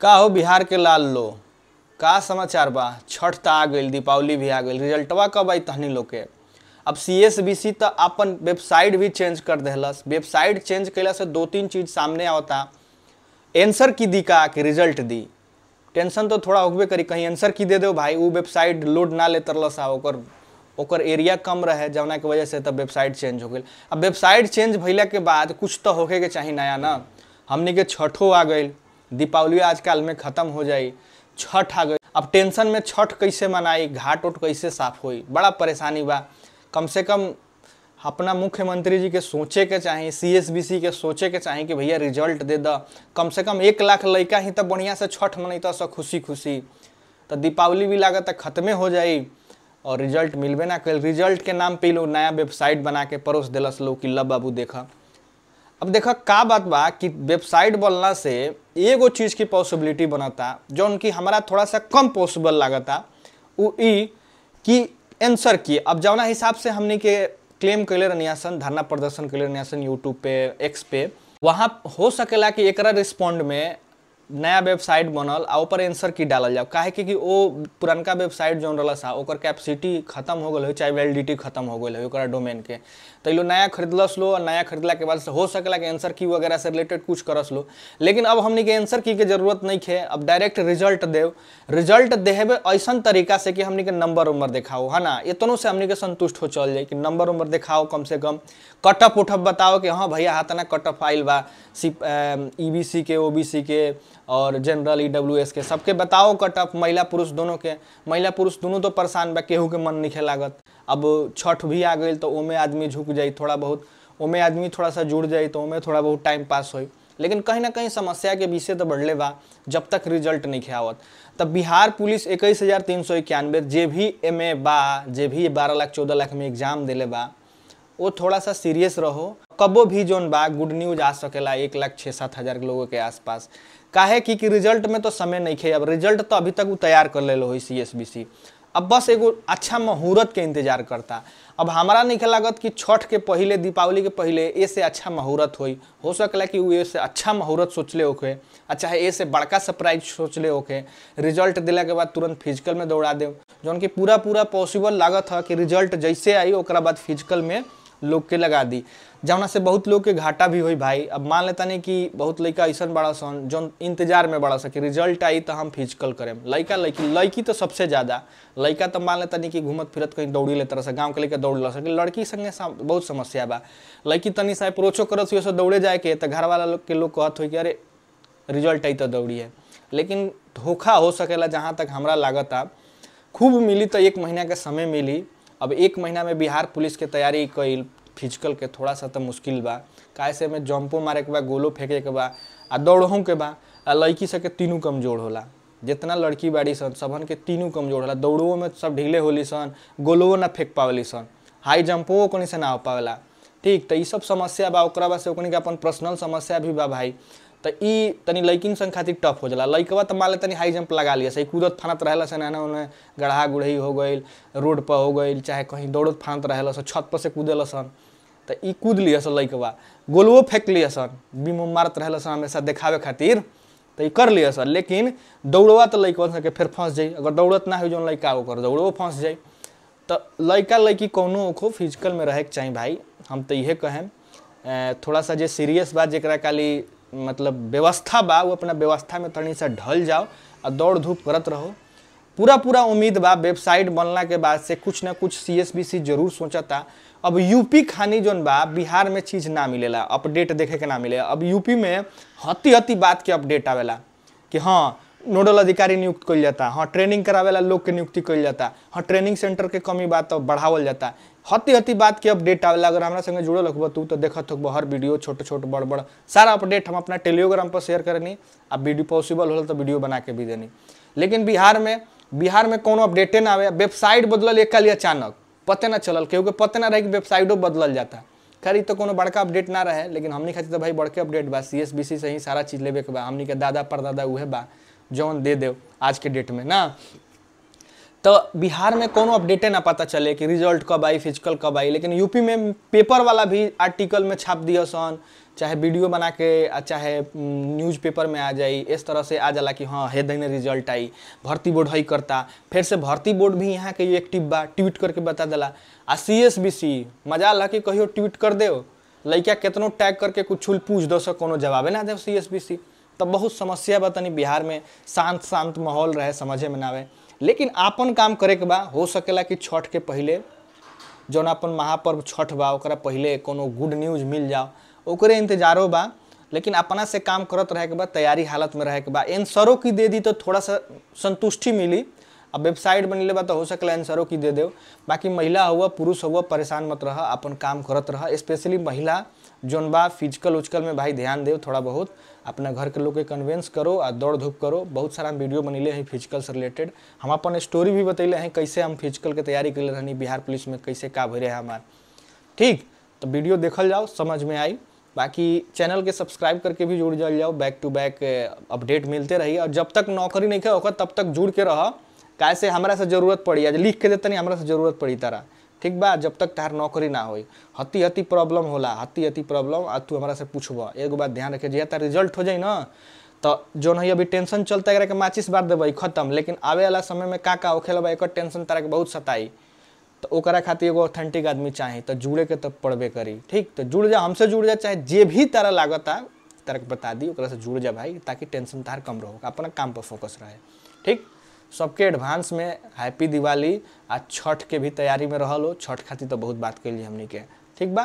का हो बिहार के लाल लो का समाचार बा छठ त आ गई दीपावली भी आ गई रिजल्टवा कब आई तहनी लोग के अब सी एस बी सी तो अपन वेबसाइट भी चेंज कर दिलस वेबसाइट चेंज कैला से दो तीन चीज़ सामने आता एंसर की दी का कि रिजल्ट दी टेंशन तो थोड़ा होबे करी कहीं आंसर की दे दो भाई वो वेबसाइट लोड ना ले तरलस ओकर ओकर एरिया कम रहे जौना के वजह से तब वेबसाइट चेंज हो गई अब वेबसाइट चेंज भैया के बाद कुछ तो होके के चाहिए नया ना हमने के छठो आ गई दीपावली आजकल में ख़त्म हो जाए छठ आ गई अब टेंशन में छठ कैसे मनाई घाट उट कैसे साफ होई बड़ा परेशानी बा कम से कम अपना मुख्यमंत्री जी के सोचे के चाहे सी के सोचे के चाहे कि भैया रिजल्ट दे द कम से कम एक लाख लड़का ही तो बढ़िया से छठ मनैत सब खुशी खुशी तो दीपावली भी लागत खत्मे हो जाए और रिजल्ट मिलबे ना कल रिजल्ट के नाम पे लोग नया वेबसाइट बना के परोस दिलस लोग कि लब बाबू देखा अब देख का बात बा कि वेबसाइट बनला से एगो चीज़ की पॉसिबिलिटी बनता जो कि हमारा थोड़ा सा कम पॉसिबल लागता उ कि आंसर की अब जौना हिसाब से हमने के क्लेम कैले रनियासन धरना प्रदर्शन कैले रनियासन यूट्यूब पे एक्स पे वहाँ हो सकेला कि एक रिस्पॉन्ड में नया वेबसाइट बनल आ ओपर एंसर की डालल जाओ कहे कि वो पुरनका वेबसाइट जो रहा सा ओकर कैपेसिटी खत्म हो गल हो चाहे वैलिडिटी खत्म हो गए डोमेन के तो नया खरीदलस लो और नया खरीदला के बाद हो सकला कि एंसर की वगैरह से रिलेटेड कुछ करस लो लेकिन अब हमने के एंसर की के जरूरत नहीं है अब डायरेक्ट रिजल्ट देव रिजल्ट देवे ऐसा तरीका से कि हमने के नंबर उम्बर दिखाओ है ना इतनों से हमने के संतुष्ट हो चल जाए कि नंबर उम्बर दिखाओ कम से कम कट ऑफ उठप बताओ कि हाँ भैया हाथना कट ऑफ आइल बा सी um, e के ओ के और जनरल ई e के सबके बताओ कट ऑफ महिला पुरुष दोनों के महिला पुरुष दोनों तो परेशान बा केहू के मन नहीं लागत अब छठ भी आ गई तो ओमे आदमी झुक जाई थोड़ा बहुत ओमे आदमी थोड़ा सा जुड़ जाए तो ओमे थोड़ा बहुत टाइम पास हो लेकिन कहीं ना कहीं समस्या के विषय तो बढ़ले बा जब तक रिजल्ट नहीं आवत तब बिहार पुलिस इक्कीस हज़ार तीन सौ इक्यानवे जे भी एम ए बा जे भी बारह लाख चौदह लाख में एग्जाम दिले बा वो थोड़ा सा सीरियस रहो कबो भी जोन बा गुड न्यूज आ सकेला एक लाख छः सात हज़ार लोगों के आसपास काहे कि, कि रिजल्ट में तो समय नहीं खे अब रिजल्ट तो अभी तक वो तैयार कर ले लो सी एस बी सी अब बस एगो अच्छा मुहूर्त के इंतजार करता अब हमारा नहीं लागत कि छठ के पहले दीपावली के पहले ए से अच्छा मुहूर्त होई हो सकला कि वो ए से अच्छा मुहूर्त सोच ले ओके आ चाहे ए से बड़का सरप्राइज सोच ले ओके रिजल्ट दिले के बाद तुरंत फिजिकल में दौड़ा दे जौन कि पूरा पूरा पॉसिबल लागत है कि रिजल्ट जैसे आई और बाद फिजिकल में लोग के लगा दी जौना से बहुत लोग के घाटा भी हुई भाई अब मान लेता नहीं कि बहुत लड़का ऐसा बड़ा सन जौन इंतजार में बड़ा सके रिजल्ट आई तो हम फिजिकल करें लड़का लड़की लड़की तो सबसे ज़्यादा लड़का तो मान लेता नहीं कि घूमत फिरत कहीं दौड़ी लेते रह गाँव के लेकर दौड़ ला सके लड़की संगे बहुत समस्या बा लड़की तनी सा अप्रोचो करत हुई दौड़े जाए के तो घर वाला लोग के लोग कहत हुई कि अरे रिजल्ट आई तो दौड़ी है लेकिन धोखा हो सकेला जहाँ तक हमारा लागत आ खूब मिली तो एक महीना के समय मिली अब एक महीना में बिहार पुलिस के तैयारी कई फिजिकल के थोड़ा सा तो मुश्किल बा काहे में जंपो मारे के बा गोलो फेंके के बा आ दौड़ों के बाद आ लड़की सबके तीनों कमजोर होला जितना लड़की बाड़ी सन सबन के तीनों कमजोर होला दौड़ो में सब ढीले होली सन गोलो ना फेंक पावली सन हाई जंपो कहीं से ना हो पाला ठीक तो ये सब समस्या बा बा से अपन पर्सनल समस्या भी बा भाई तो तनि लैकिन सन खातिर टफ हो जाला लैकवा तो मान ले तनी हाई जंप लगा लिया सही कूदत फानत रहे सन एना उन्हें गढ़ा गुढ़ी हो गई रोड पर हो गई चाहे कहीं दौड़त फानत रहे सन छत पर से कूदल सन तो कूद लिया सन लैकवा गोलवो फेंक लिया सन बीम मारत रहे सन हमेशा देखावे खातिर तो कर लिया सर लेकिन दौड़वा तो लैकवा सके फिर फंस जाए अगर दौड़त ना हो जो लड़का ओकर दौड़वो फंस जाए तो लैका लैकी कोनो को फिजिकल में रहे के चाहिए भाई हम तो ये कहें थोड़ा सा जे सीरियस बात जरा खाली मतलब व्यवस्था बा वो अपना व्यवस्था में तनी सा ढल जाओ और दौड़ धूप करत रहो पूरा पूरा उम्मीद बा वेबसाइट बनला के बाद से कुछ ना कुछ सी एस बी सी जरूर सोचता अब यूपी खानी जोन बा बिहार में चीज़ ना मिलेला अपडेट देखे के ना मिले अब यूपी में हती हती बात के अपडेट आवेला कि हाँ नोडल अधिकारी नियुक्त कल जाता हाँ ट्रेनिंग करावे ला लोग के नियुक्ति कल जाता हाँ ट्रेनिंग सेंटर के कमी बात तो बढ़ावल जाता हती हती बात के अपडेट आवेला अगर हमारा संगे जुड़ल रखब तू तो देख होबो हर वीडियो छोट छोट बड़ बड़ सारा अपडेट हम अपना टेलीग्राम पर शेयर करनी आ वीडियो पॉसिबल होल तो वीडियो बना के भी देनी लेकिन बिहार में बिहार में कोनो अपडेटे ना आवे वेबसाइट बदलल एक कल अचानक पते ना चलल क्योंकि पते ना रहे कि वेबसाइटो बदलल जाता खैर तो कोनो बड़का अपडेट ना रहे लेकिन हमनी खातिर तो भाई बड़के अपडेट बा सी एस बी सी से ही सारा चीज़ लेवे के बा हमनी के दादा परदादा उहे बा जौन दे दे आज के डेट में ना तो बिहार में कोनो अपडेटे ना पता चले कि रिजल्ट कब आई फिजिकल कब आई लेकिन यूपी में पेपर वाला भी आर्टिकल में छाप दिया सन चाहे वीडियो बना के चाहे न्यूज पेपर में आ जाई इस तरह से आ जाला कि हाँ हे दिन रिजल्ट आई भर्ती बोर्ड हई करता फिर से भर्ती बोर्ड भी यहाँ के एक्टिव बा ट्वीट करके बता दिला आ सी एस बी सी मजा ला कि कहियो ट्वीट कर दे लैका कितनों टैग करके कुछ पूछ दो सो को जवाबे ना दे सी एस बी सी तब बहुत समस्या बा तनी बिहार में शांत शांत माहौल रहे समझे में ना आवे लेकिन आपन काम करे के बा हो सकेला कि छठ के पहले जौन अपन महापर्व छठ बा ओकरा पहले कोनो गुड न्यूज मिल जाओ ओकरे इंतजारो बा लेकिन अपना से काम करत रहे के बा तैयारी हालत में रहे के बा एंसरों की दे दी तो थोड़ा सा संतुष्टि मिली अब वेबसाइट बन लेबा तो हो सकल आंसरों की दे देव बाकी महिला हुआ पुरुष हुआ परेशान मत रह अपन काम करत रह स्पेशली महिला जोन बा फिजिकल उजकल में भाई ध्यान देव थोड़ा बहुत अपना घर के लोग के कन्वेंस करो आ दौड़ धूप करो बहुत सारा वीडियो बनेले हैं फिजिकल से रिलेटेड हम अपन स्टोरी भी बतैले हैं कैसे हम फिजिकल के तैयारी कर रहनी बिहार पुलिस में कैसे का भरे है हमार ठीक तो वीडियो देखल जाओ समझ में आई बाकी चैनल के सब्सक्राइब करके भी जुड़ जाओ बैक टू बैक अपडेट मिलते रहिए और जब तक नौकरी नहीं खे तब तक जुड़ के रहा कैसे से से जरूरत पड़ी आज लिख के देते नहीं हमारा से जरूरत पड़ी तारा ठीक बा जब तक तार नौकरी ना हो हती हती प्रॉब्लम होला हती हती प्रॉब्लम आ तू हमारा से पूछब एगो बात ध्यान रखे जहिया तार रिजल्ट हो जाए ना तो जो नहीं अभी टेंशन चलता है माचिस बार देव खत्म लेकिन आवे वाला समय में का का होखेला बा एक टेंशन तारा के बहुत सताई तो ओकरा खातिर एगो ऑथेंटिक आदमी चाहे तो जुड़े के तब तो पड़बे करी ठीक तो जुड़ जा हमसे जुड़ जा चाहे जे भी तारा लागता तारा के बता दी ओकरा से जुड़ जा भाई ताकि टेंशन तार कम रहो अपना काम पर फोकस रहे ठीक सबके एडवांस में हैप्पी दिवाली आ छठ के भी तैयारी में रहा हो छठ खातिर तो बहुत बात कैली हमनिके ठीक बा